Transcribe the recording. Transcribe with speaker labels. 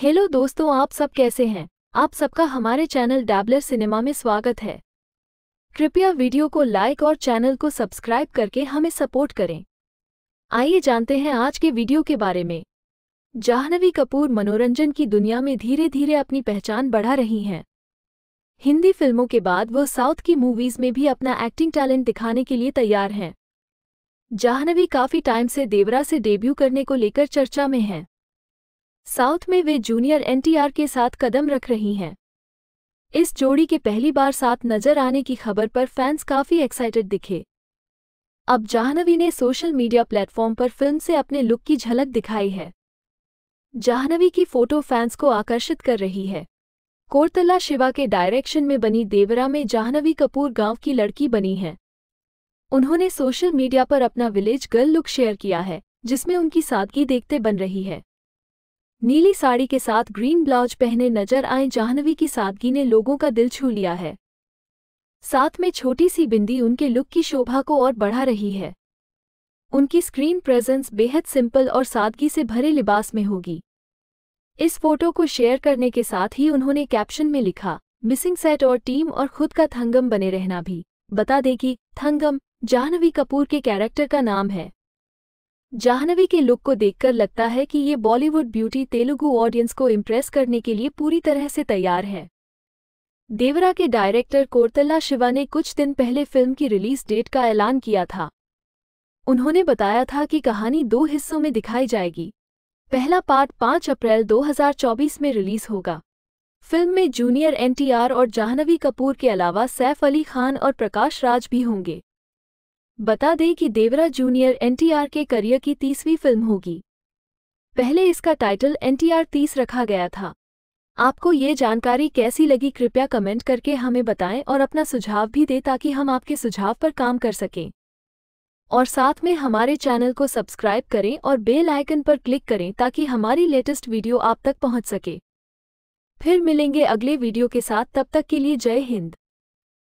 Speaker 1: hello दोस्तों आप सब कैसे हैं आप सबका हमारे चैनल डैबलर सिनेमा में स्वागत है कृपया वीडियो को लाइक और चैनल को सब्सक्राइब करके हमें सपोर्ट करें आइए जानते हैं आज के वीडियो के बारे में जाह्नवी कपूर मनोरंजन की दुनिया में धीरे धीरे अपनी पहचान बढ़ा रही हैं हिंदी फिल्मों के बाद वो साउथ की मूवीज में भी अपना एक्टिंग टैलेंट दिखाने के लिए तैयार हैं जाह्नवी काफी टाइम से देवरा से डेब्यू करने को लेकर चर्चा में हैं साउथ में वे जूनियर एनटीआर के साथ कदम रख रही हैं इस जोड़ी के पहली बार साथ नजर आने की खबर पर फैंस काफी एक्साइटेड दिखे अब जाह्नवी ने सोशल मीडिया प्लेटफॉर्म पर फिल्म से अपने लुक की झलक दिखाई है जाह्नवी की फोटो फैंस को आकर्षित कर रही है कोरतला शिवा के डायरेक्शन में बनी देवरा में जाह्नवी कपूर गांव की लड़की बनी है उन्होंने सोशल मीडिया पर अपना विलेज गर्ल लुक शेयर किया है जिसमें उनकी सादगी देखते बन रही है नीली साड़ी के साथ ग्रीन ब्लाउज पहने नजर आए जाह्नवी की सादगी ने लोगों का दिल छू लिया है साथ में छोटी सी बिंदी उनके लुक की शोभा को और बढ़ा रही है उनकी स्क्रीन प्रेजेंस बेहद सिंपल और सादगी से भरे लिबास में होगी इस फोटो को शेयर करने के साथ ही उन्होंने कैप्शन में लिखा मिसिंग सेट और टीम और खुद का थंगम बने रहना भी बता दें कि थंगम जाह्नवी कपूर के कैरेक्टर का नाम है जाह्नवी के लुक को देखकर लगता है कि ये बॉलीवुड ब्यूटी तेलुगु ऑडियंस को इम्प्रेस करने के लिए पूरी तरह से तैयार है देवरा के डायरेक्टर कोरतल्ला शिवा ने कुछ दिन पहले फिल्म की रिलीज डेट का ऐलान किया था उन्होंने बताया था कि कहानी दो हिस्सों में दिखाई जाएगी पहला पार्ट 5 अप्रैल 2024 में रिलीज होगा फिल्म में जूनियर एनटीआर और जाह्नवी कपूर के अलावा सैफ अली खान और प्रकाश राज भी होंगे बता दें कि देवरा जूनियर एनटीआर के करियर की तीसवीं फिल्म होगी पहले इसका टाइटल एनटीआर तीस रखा गया था आपको ये जानकारी कैसी लगी कृपया कमेंट करके हमें बताएं और अपना सुझाव भी दें ताकि हम आपके सुझाव पर काम कर सकें और साथ में हमारे चैनल को सब्सक्राइब करें और बेल आइकन पर क्लिक करें ताकि हमारी लेटेस्ट वीडियो आप तक पहुंच सके फिर मिलेंगे अगले वीडियो के साथ तब तक के लिए जय हिंद